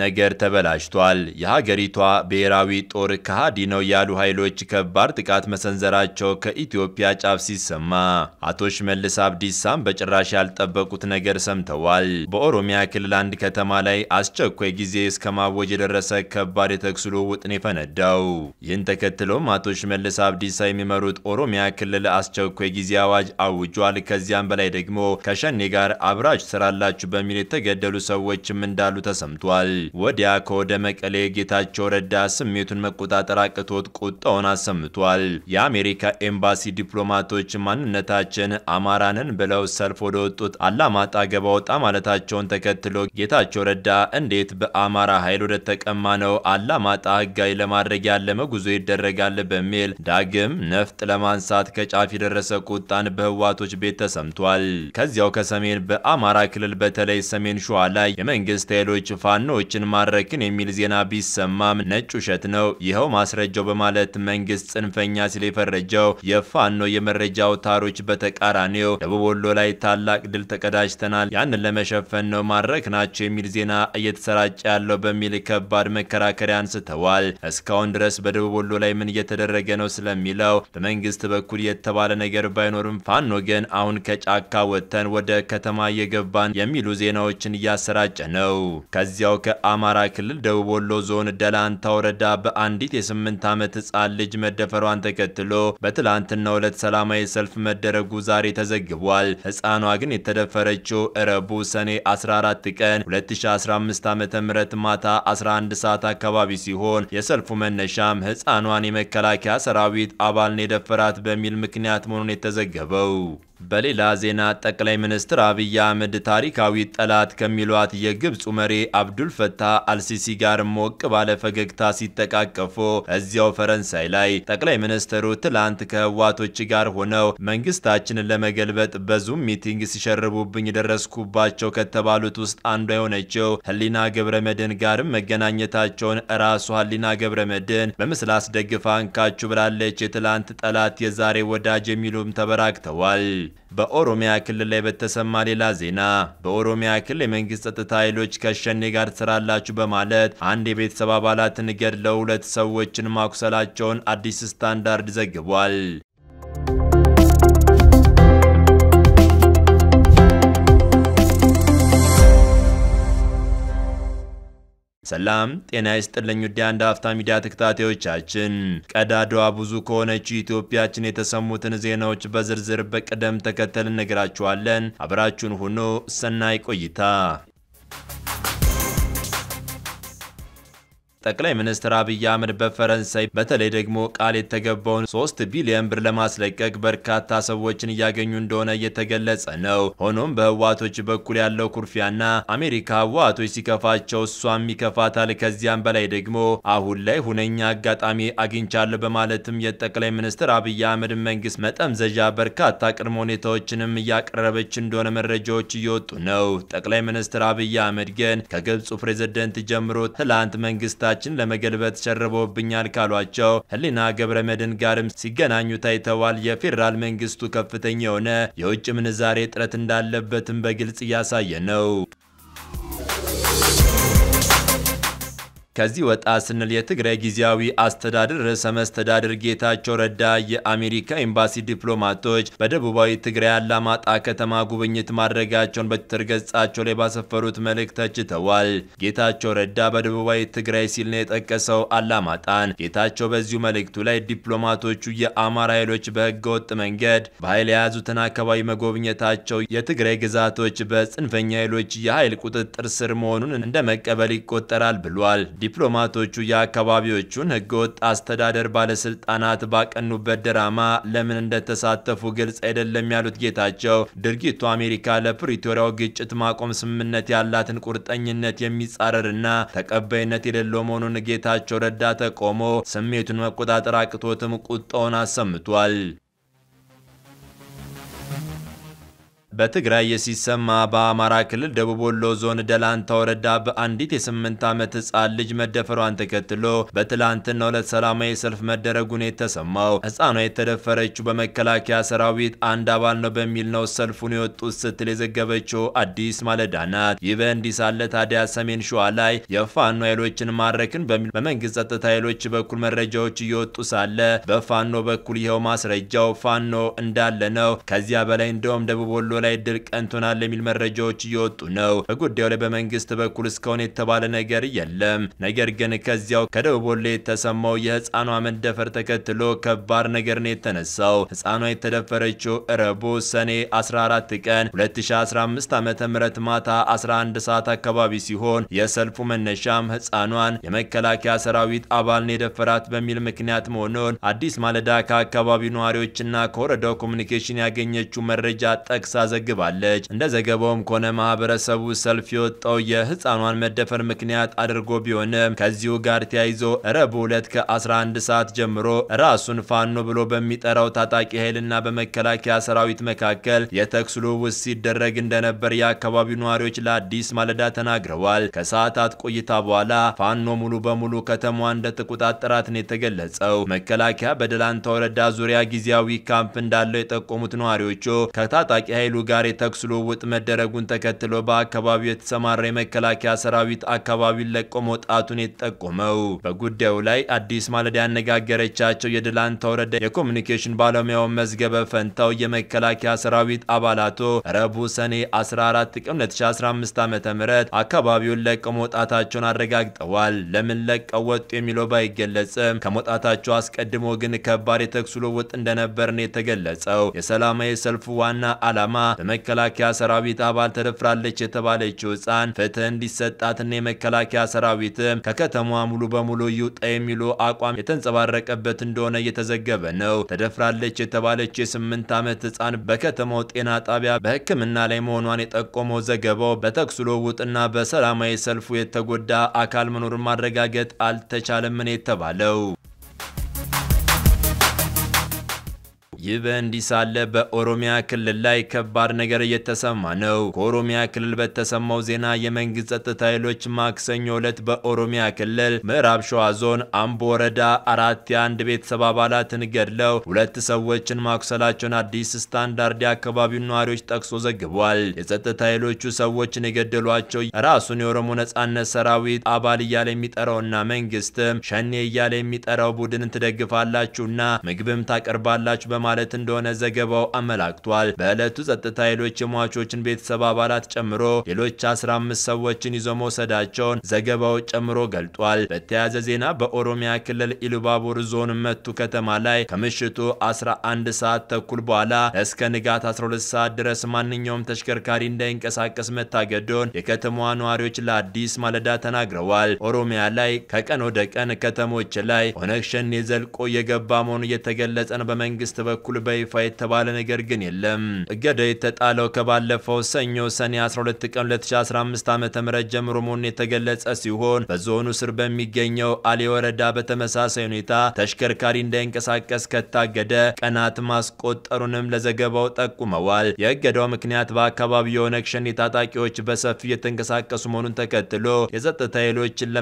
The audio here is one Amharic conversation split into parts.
ነገር ተበላሽቷል። የሀገሪቷ ብሔራዊ ጦር ከሃዲ ነው ያሉ ኃይሎች ከባድ ጥቃት መሰንዘራቸው ከኢትዮጵያ ጫፍ ሲሰማ አቶ ሽመልስ አብዲሳም በጭራሽ ያልጠበቁት ነገር ሰምተዋል። በኦሮሚያ ክልል አንድ ከተማ ላይ አስቸኳይ ጊዜ እስከ ማወጅ የደረሰ ከባድ የተኩስ ልውውጥ ነው የፈነዳው። ይህን ተከትሎም አቶ ሽመልስ አብዲሳ የሚመሩት ኦሮሚያ ክልል አስቸኳይ ጊዜ አዋጅ አውጇል። ከዚያም በላይ ደግሞ ከሸኔ ጋር አብራች ስራላችሁ በሚል የተገደሉ ሰዎችም እንዳሉ ተሰምቷል። ወዲያ ከወደ መቀሌ ጌታቸው ረዳ ስሜቱን መቆጣጠር አቅቶት ቁጣውን አሰምቷል። የአሜሪካ ኤምባሲ ዲፕሎማቶች ማንነታችን አማራንን ብለው ሰልፍ ወደ ወጡት አላማጣ ገባ ወጣ ማለታቸውን ተከትሎ ጌታቸው ረዳ እንዴት በአማራ ኃይል ወደ ተቀማ ነው አላማጣ ህጋዊ ለማድረግ ያለመ ጉዞ ይደረጋል በሚል ዳግም ነፍጥ ለማንሳት ከጫፍ የደረሰ ቁጣን በህዋቶች ቤት ተሰምቷል። ከዚያው ከሰሜን በአማራ ክልል በተለይ ሰሜን ሸዋ ላይ የመንግስት ኃይሎች ፋኖች ሰዎችን ማረክን የሚል ዜና ቢሰማም ነጭ ውሸት ነው፣ ይኸው ማስረጃው በማለት መንግስት ጽንፈኛ ሲል የፈረጀው የፋኖ የመረጃ አውታሮች በተቃራኒው ደቡብ ወሎ ላይ ታላቅ ድል ተቀዳጅተናል፣ ያንን ለመሸፈን ነው ማድረክ ናቸው የሚል ዜና እየተሰራጨ ያለው በሚል ከባድ መከራከሪያ አንስተዋል። እስካሁን ድረስ በደቡብ ወሎ ላይ ምን እየተደረገ ነው ስለሚለው በመንግስት በኩል የተባለ ነገር ባይኖርም ፋኖ ግን አሁን ከጫካ ወጥተን ወደ ከተማ እየገባን የሚሉ ዜናዎችን እያሰራጨ ነው። ከዚያው ከ በአማራ ክልል ደቡብ ወሎ ዞን ደላንታ ወረዳ በአንዲት የስምንት ዓመት ህፃን ልጅ መደፈሯን ተከትሎ በትላንትናው ዕለት ሰላማዊ ሰልፍ መደረጉ ዛሬ ተዘግቧል። ሕፃኗ ግን የተደፈረችው እረቡ ሰኔ 14 ቀን 2015 ዓ ም ማታ 11 ሰዓት አካባቢ ሲሆን የሰልፉ መነሻም ሕፃኗን የመከላከያ ሰራዊት አባልን የደፈራት በሚል ምክንያት መሆኑን የተዘገበው በሌላ ዜና ጠቅላይ ሚኒስትር አብይ አህመድ ታሪካዊ ጠላት ከሚሏት የግብፁ መሪ አብዱልፈታህ አልሲሲ ጋር ሞቅ ባለ ፈገግታ ሲጠቃቀፉ እዚያው ፈረንሳይ ላይ ጠቅላይ ሚኒስትሩ ትላንት ከህዋቶች ጋር ሆነው መንግስታችንን ለመገልበጥ በዙም ሚቲንግ ሲሸርቡብኝ ደረስኩባቸው ከተባሉት ውስጥ አንዷ የሆነችው ህሊና ገብረ መድን ጋርም መገናኘታቸውን ራሷ ህሊና ገብረ መድን በምስል አስደግፋ እንካችሁ ብላለች። የትላንት ጠላት የዛሬ ወዳጅ የሚሉም ተበራክተዋል። በኦሮሚያ ክልል ላይ በተሰማ ሌላ ዜና በኦሮሚያ ክልል የመንግስት ጸጥታ ኃይሎች ከሸኔ ጋር ትሰራላችሁ በማለት አንድ የቤተሰብ አባላትን ገድለው ሁለት ሰዎችን ማኩሰላቸውን አዲስ ስታንዳርድ ዘግቧል። ሰላም ጤና ይስጥልኝ። ውድ አንድ አፍታ ሚዲያ ተከታታዮቻችን ቀዳዳዋ ብዙ ከሆነችው ኢትዮጵያችን የተሰሙትን ዜናዎች በዝርዝር በቅደም ተከተል እነግራችኋለን። አብራችሁን ሁኑ። ሰናይ ቆይታ ጠቅላይ ሚኒስትር አብይ አህመድ በፈረንሳይ በተለይ ደግሞ ቃል የተገባውን ሶስት ቢሊዮን ብር ለማስለቀቅ በርካታ ሰዎችን እያገኙ እንደሆነ እየተገለጸ ነው። ሆኖም በህዋቶች በኩል ያለው ኩርፊያና አሜሪካ ህዋቶች ሲከፋቸው እሷም ይከፋታል። ከዚያም በላይ ደግሞ አሁን ላይ ሁነኛ አጋጣሚ አግኝቻለሁ በማለትም የጠቅላይ ሚኒስትር አብይ አህመድ መንግስት መጠምዘዣ በርካታ ቅድመ ሁኔታዎችንም እያቀረበች እንደሆነ መረጃዎች እየወጡ ነው። ጠቅላይ ሚኒስትር አብይ አህመድ ግን ከግብፁ ፕሬዝደንት ጀምሮ ትላንት መንግስታ እምነታችን ለመገልበጥ ሸርበውብኛል ካሏቸው ህሊና መድን ጋርም ሲገናኙ ታይተዋል። የፌዴራል መንግስቱ ከፍተኛ የሆነ የውጭ ምንዛሬ እጥረት እንዳለበትም በግልጽ እያሳየ ነው። ከዚህ ወጣ ስንል የትግራይ ጊዜያዊ አስተዳደር ርዕሰ መስተዳድር ጌታቸው ረዳ የአሜሪካ ኤምባሲ ዲፕሎማቶች በደቡባዊ ትግራይ አላማጣ ከተማ ጉብኝት ማድረጋቸውን በትዊተር ገጻቸው ላይ ባሰፈሩት መልእክት ተችተዋል። ጌታቸው ረዳ በደቡባዊ ትግራይ ሲል ነው የጠቀሰው አላማጣን። ጌታቸው በዚሁ መልእክቱ ላይ ዲፕሎማቶቹ የአማራ ኃይሎች በህገወጥ መንገድ በኃይል የያዙትን አካባቢ መጎብኘታቸው የትግራይ ግዛቶች በጽንፈኛ ኃይሎች የኃይል ቁጥጥር ስር መሆኑን እንደ መቀበል ይቆጠራል ብሏል። ዲፕሎማቶቹ የአካባቢዎቹን ህገወጥ አስተዳደር ባለስልጣናት ባቀኑበት ድራማ ለምን እንደተሳተፉ ግልጽ አይደለም ያሉት ጌታቸው ድርጊቱ አሜሪካ ለፕሪቶሪያው ግጭት ማቆም ስምምነት ያላትን ቁርጠኝነት የሚጻረርና ተቀባይነት የሌለው መሆኑን ጌታቸው ረዳ ተቆሞ ስሜቱን መቆጣጠር አቅቶትም ቁጣውን አሰምቷል። በትግራይ የሲሰማ በአማራ ክልል ደቡብ ወሎ ዞን ደላንታ ወረዳ በአንዲት የስምንት ዓመት ህፃን ልጅ መደፈሯን ተከትሎ በትላንትና ሁለት ሰላማዊ ሰልፍ መደረጉን የተሰማው ህፃኗ የተደፈረችው በመከላከያ ሰራዊት አንድ አባል ነው በሚል ነው ሰልፉን የወጡት ስትል የዘገበችው አዲስ ማለዳ ናት። ይህ በእንዲህ ሳለ ታዲያ ሰሜን ሸዋ ላይ የፋኖ ኃይሎችን ማድረክን በሚል በመንግስት ጸጥታ ኃይሎች በኩል መረጃዎች እየወጡ ሳለ በፋኖ በኩል ይኸው ማስረጃው ፋኖ እንዳለ ነው። ከዚያ በላይ እንደውም ደቡብ ወሎ ላይ ድል ቀንቶናል የሚል መረጃዎች እየወጡ ነው። በጉዳዩ ላይ በመንግስት በኩል እስካሁን የተባለ ነገር የለም። ነገር ግን ከዚያው ከደቡብ ወሎ የተሰማው የህፃኗ መደፈር ተከትሎ ከባድ ነገር ነው የተነሳው። ህፃኗ የተደፈረችው ረቡዕ ሰኔ 14 ቀን 2015 ዓ ም ማታ 11 ሰዓት አካባቢ ሲሆን የሰልፉ መነሻም ህፃኗን የመከላከያ ሰራዊት አባልን የደፈራት በሚል ምክንያት መሆኑን አዲስ ማለዳ ከአካባቢው ነዋሪዎችና ከወረዳው ኮሚኒኬሽን ያገኘችው መረጃ ጠቅሳ ዘግባለች። እንደ ዘገባውም ከሆነ ማህበረሰቡ ሰልፍ የወጣው የህፃኗን መደፈር ምክንያት አድርጎ ቢሆንም ከዚሁ ጋር ተያይዞ ረቡዕ ዕለት ከ11 ሰዓት ጀምሮ ራሱን ፋኖ ብሎ በሚጠራው ታጣቂ ኃይልና በመከላከያ ሰራዊት መካከል የተኩስ ልውውጥ ሲደረግ እንደነበር የአካባቢው ነዋሪዎች ለአዲስ ማለዳ ተናግረዋል። ከሰዓታት ቆይታ በኋላ ፋኖ ሙሉ በሙሉ ከተማዋ እንደተቆጣጠራት ነው የተገለጸው። መከላከያ በደላንታ ወረዳ ዙሪያ ጊዜያዊ ካምፕ እንዳለው የጠቆሙት ነዋሪዎቹ ከታጣቂ ኃይሉ ጋር የተኩስ ልውውጥ መደረጉን ተከትሎ በአካባቢው የተሰማራ የመከላከያ ሰራዊት አካባቢውን ለቆ መውጣቱን የተጠቆመው በጉዳዩ ላይ አዲስ ማለዳ ያነጋገረቻቸው የድላንታ ወረዳ የኮሚኒኬሽን ባለሙያው መዝገበ ፈንታው የመከላከያ ሰራዊት አባላቱ ረቡዕ ሰኔ 14 ቀን 2015 ዓ.ም አካባቢውን ለቀ መውጣታቸውን አረጋግጠዋል። ለምን ለቀው ወጡ የሚለው ባይገለጽም ከመውጣታቸው አስቀድሞ ግን ከባድ የተኩስ ልውውጥ እንደነበር ነው የተገለጸው። የሰላማዊ ሰልፉ ዋና ዓላማ በመከላከያ ሰራዊት አባል ተደፍራለች የተባለችው ህፃን ፍትህ እንዲሰጣትና የመከላከያ ሰራዊትም ከከተማዋ ሙሉ በሙሉ ይውጣ የሚሉ አቋም የተንጸባረቀበት እንደሆነ እየተዘገበ ነው። ተደፍራለች የተባለች የስምንት ዓመት ህፃን በከተማው ጤና ጣቢያ በህክምና ላይ መሆኗን የጠቆመው ዘገባው በተኩስ ልውውጥና በሰላማዊ ሰልፉ የተጎዳ አካል መኖሩን ማረጋገጥ አልተቻለምን የተባለው ይህ በእንዲህ ሳለ በኦሮሚያ ክልል ላይ ከባድ ነገር እየተሰማ ነው። ከኦሮሚያ ክልል በተሰማው ዜና የመንግስት ጸጥታ ኃይሎች ማክሰኞ ዕለት በኦሮሚያ ክልል ምዕራብ ሸዋ ዞን አምቦ ወረዳ አራት የአንድ ቤተሰብ አባላትን ገድለው ሁለት ሰዎችን ማኩሰላቸውን አዲስ ስታንዳርድ የአካባቢውን ነዋሪዎች ጠቅሶ ዘግቧል። የጸጥታ ኃይሎቹ ሰዎችን የገደሏቸው ራሱን የኦሮሞ ነጻነት ሰራዊት አባል እያለ የሚጠራውና መንግስትም ሸኔ እያለ የሚጠራው ቡድን ትደግፋላችሁና ምግብም ታቀርባላችሁ በማለት ማለት እንደሆነ ዘገባው አመላክቷል። በዕለቱ ጸጥታ ኃይሎች የሟቾችን ቤተሰብ አባላት ጨምሮ ሌሎች 15 ሰዎችን ይዞ መውሰዳቸውን ዘገባው ጨምሮ ገልጧል። በተያያዘ ዜና በኦሮሚያ ክልል ኢሉባቡር ዞን መቱ ከተማ ላይ ከምሽቱ 11 ሰዓት ተኩል በኋላ እስከ ንጋት 12 ሰዓት ድረስ ማንኛውም ተሽከርካሪ እንዳይንቀሳቀስ መታገዶን የከተማዋ ነዋሪዎች ለአዲስ ማለዳ ተናግረዋል። ኦሮሚያ ላይ ከቀን ወደ ቀን ከተሞች ላይ ኦነግ ሸኔ ዘልቆ የገባ መሆኑ እየተገለጸ ነው። በመንግስት በኩል በኩል በይፋ የተባለ ነገር ግን የለም። እገዳ የተጣለው ከባለፈው ሰኞ ሰኔ 12 ቀን 2015 ዓ ም ጀምሮ መሆኑን የተገለጸ ሲሆን በዞኑ ስር በሚገኘው አሌ ወረዳ በተመሳሳይ ሁኔታ ተሽከርካሪ እንዳይንቀሳቀስ ከታገደ ቀናት ማስቆጠሩንም ለዘገባው ጠቁመዋል። የእገዳው ምክንያት በአካባቢው የኦነግ ሸኔ ታጣቂዎች በሰፊ የተንቀሳቀሱ መሆኑን ተከትሎ የጸጥታ ኃይሎችን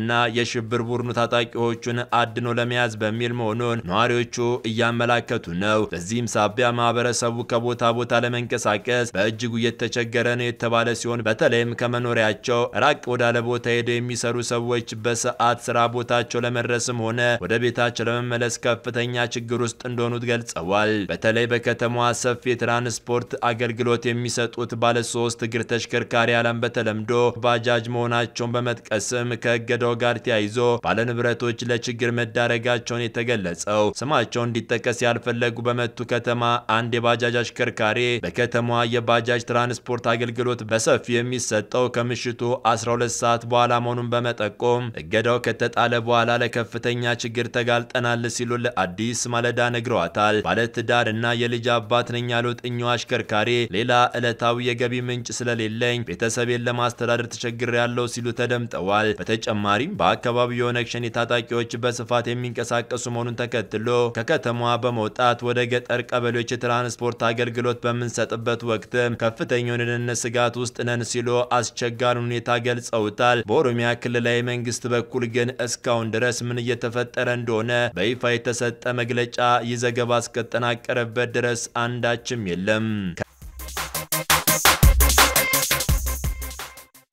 እና የሽብር ቡድኑ ታጣቂዎቹን አድኖ ለመያዝ በሚል መሆኑን ነዋሪዎቹ እያመላከቱ ነው። በዚህም ሳቢያ ማህበረሰቡ ከቦታ ቦታ ለመንቀሳቀስ በእጅጉ እየተቸገረ ነው የተባለ ሲሆን በተለይም ከመኖሪያቸው ራቅ ወዳለ ቦታ ሄደው የሚሰሩ ሰዎች በሰዓት ስራ ቦታቸው ለመድረስም ሆነ ወደ ቤታቸው ለመመለስ ከፍተኛ ችግር ውስጥ እንደሆኑ ገልጸዋል። በተለይ በከተማዋ ሰፊ የትራንስፖርት አገልግሎት የሚሰጡት ባለሶስት እግር ተሽከርካሪ አለም በተለምዶ ባጃጅ መሆናቸውን በመጥቀስም ከእገዳው ጋር ተያይዞ ባለንብረቶች ለችግር መዳረጋቸውን የተገለጸው ስማቸው እንዲጠቀስ ያልፈለ በመቱ ከተማ አንድ የባጃጅ አሽከርካሪ በከተማዋ የባጃጅ ትራንስፖርት አገልግሎት በሰፊ የሚሰጠው ከምሽቱ 12 ሰዓት በኋላ መሆኑን በመጠቆም እገዳው ከተጣለ በኋላ ለከፍተኛ ችግር ተጋልጠናል ሲሉ ለአዲስ ማለዳ ነግረዋታል። ባለትዳር እና የልጅ አባት ነኝ ያሉት እኚሁ አሽከርካሪ ሌላ ዕለታዊ የገቢ ምንጭ ስለሌለኝ ቤተሰቤን ለማስተዳደር ተቸግር ያለው ሲሉ ተደምጠዋል። በተጨማሪም በአካባቢው የኦነግ ሸኔ ታጣቂዎች በስፋት የሚንቀሳቀሱ መሆኑን ተከትሎ ከከተማዋ በመውጣት በመምራት ወደ ገጠር ቀበሌዎች የትራንስፖርት አገልግሎት በምንሰጥበት ወቅት ከፍተኛ የደህንነት ስጋት ውስጥ ነን ሲሉ አስቸጋሪ ሁኔታ ገልጸውታል። በኦሮሚያ ክልላዊ መንግስት በኩል ግን እስካሁን ድረስ ምን እየተፈጠረ እንደሆነ በይፋ የተሰጠ መግለጫ ይዘገባ እስከተጠናቀረበት ድረስ አንዳችም የለም።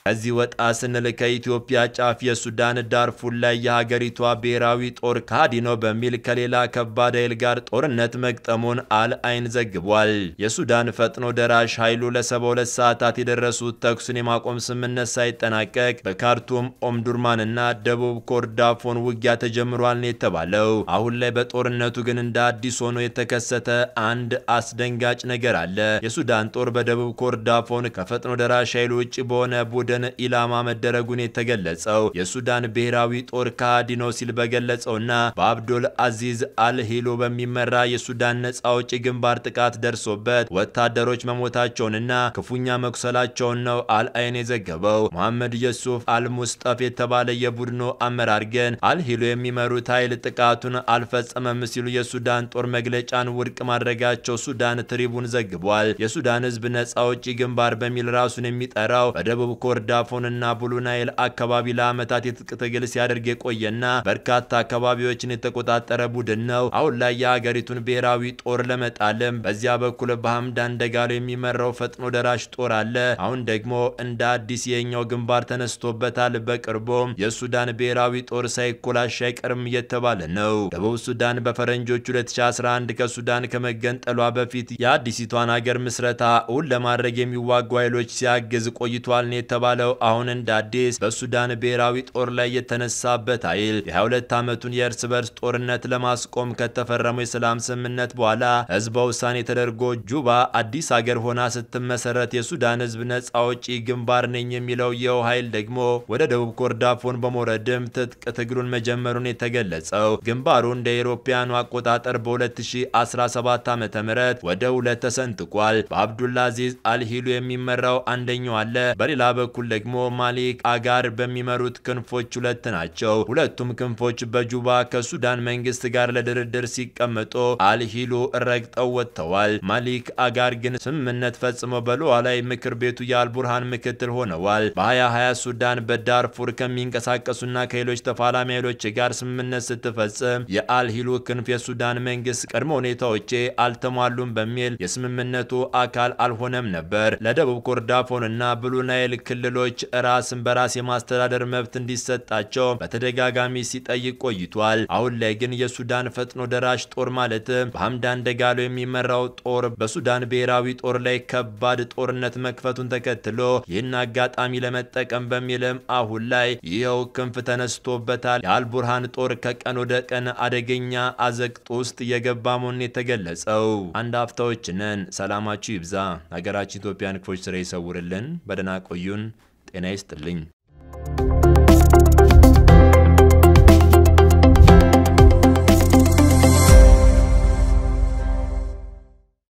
ከዚህ ወጣ ስንል ከኢትዮጵያ ጫፍ የሱዳን ዳርፉር ላይ የሀገሪቷ ብሔራዊ ጦር ካዲ ነው በሚል ከሌላ ከባድ ኃይል ጋር ጦርነት መግጠሙን አል አይን ዘግቧል። የሱዳን ፈጥኖ ደራሽ ኃይሉ ለሰባ ሁለት ሰዓታት የደረሱት ተኩስን የማቆም ስምምነት ሳይጠናቀቅ በካርቱም ኦምዱርማንና ደቡብ ኮርዳፎን ውጊያ ተጀምሯል ነው የተባለው። አሁን ላይ በጦርነቱ ግን እንደ አዲስ ሆኖ የተከሰተ አንድ አስደንጋጭ ነገር አለ። የሱዳን ጦር በደቡብ ኮርዳፎን ከፈጥኖ ደራሽ ኃይሉ ውጭ በሆነ ቡድን ወገን ኢላማ መደረጉን የተገለጸው የሱዳን ብሔራዊ ጦር ከሃዲ ነው ሲል በገለጸውና በአብዶል አዚዝ አልሂሎ በሚመራ የሱዳን ነጻ አውጪ ግንባር ጥቃት ደርሶበት ወታደሮች መሞታቸውንና ክፉኛ መቁሰላቸውን ነው አልአይን የዘገበው። መሐመድ የሱፍ አልሙስጠፍ የተባለ የቡድኑ አመራር ግን አልሂሎ የሚመሩት ኃይል ጥቃቱን አልፈጸመም ሲሉ የሱዳን ጦር መግለጫን ውድቅ ማድረጋቸው ሱዳን ትሪቡን ዘግቧል። የሱዳን ህዝብ ነጻ አውጪ ግንባር በሚል ራሱን የሚጠራው በደቡብ ኮርድ ዳፎንና ቡሉናይል አካባቢ ለዓመታት የትጥቅ ትግል ሲያደርግ የቆየና በርካታ አካባቢዎችን የተቆጣጠረ ቡድን ነው። አሁን ላይ የሀገሪቱን ብሔራዊ ጦር ለመጣልም በዚያ በኩል በሐምዳን ደጋሎ የሚመራው ፈጥኖ ደራሽ ጦር አለ። አሁን ደግሞ እንደ አዲስ የኛው ግንባር ተነስቶበታል። በቅርቡም የሱዳን ብሔራዊ ጦር ሳይኮላሽ አይቀርም እየተባለ ነው። ደቡብ ሱዳን በፈረንጆች 2011 ከሱዳን ከመገንጠሏ በፊት የአዲሲቷን ሀገር ምስረታ እውን ለማድረግ የሚዋጉ ኃይሎች ሲያግዝ ቆይቷል ነው የተባለ የተባለው አሁን እንደ አዲስ በሱዳን ብሔራዊ ጦር ላይ የተነሳበት ኃይል የ22 ዓመቱን የእርስ በርስ ጦርነት ለማስቆም ከተፈረመው የሰላም ስምምነት በኋላ ህዝበ ውሳኔ ተደርጎ ጁባ አዲስ አገር ሆና ስትመሰረት የሱዳን ህዝብ ነጻ አውጪ ግንባር ነኝ የሚለው የው ኃይል ደግሞ ወደ ደቡብ ኮርዳፎን በመውረድም ትጥቅ ትግሉን መጀመሩን የተገለጸው ግንባሩ እንደ ኤሮፓያኑ አቆጣጠር በ2017 ዓ ም ወደ ሁለት ተሰንጥቋል። በአብዱላ አዚዝ አልሂሉ የሚመራው አንደኛው አለ። በሌላ በኩል በኩል ደግሞ ማሊክ አጋር በሚመሩት ክንፎች ሁለት ናቸው። ሁለቱም ክንፎች በጁባ ከሱዳን መንግስት ጋር ለድርድር ሲቀመጡ አልሂሉ ረግጠው ወጥተዋል። ማሊክ አጋር ግን ስምምነት ፈጽመው በሉዓላዊ ምክር ቤቱ የአልቡርሃን ምክትል ሆነዋል። በ2020 ሱዳን በዳርፉር ከሚንቀሳቀሱና ከሌሎች ተፋላሚ ኃይሎች ጋር ስምምነት ስትፈጽም የአልሂሉ ክንፍ የሱዳን መንግስት ቅድመ ሁኔታዎቼ አልተሟሉም በሚል የስምምነቱ አካል አልሆነም ነበር። ለደቡብ ኮርዳፎንና ብሉናይል ክልል ክልሎች ራስን በራስ የማስተዳደር መብት እንዲሰጣቸው በተደጋጋሚ ሲጠይቅ ቆይቷል። አሁን ላይ ግን የሱዳን ፈጥኖ ደራሽ ጦር ማለትም በሐምዳን ደጋሎ የሚመራው ጦር በሱዳን ብሔራዊ ጦር ላይ ከባድ ጦርነት መክፈቱን ተከትሎ ይህን አጋጣሚ ለመጠቀም በሚልም አሁን ላይ ይኸው ክንፍ ተነስቶበታል። የአልቡርሃን ጦር ከቀን ወደ ቀን አደገኛ አዘቅጥ ውስጥ የገባ መሆኑን የተገለጸው አንድ አፍታዎች ነን። ሰላማችሁ ይብዛ። ሀገራችን ኢትዮጵያን ክፎች ስራ ይሰውርልን። በደህና ቆዩን። ጤና ይስጥልኝ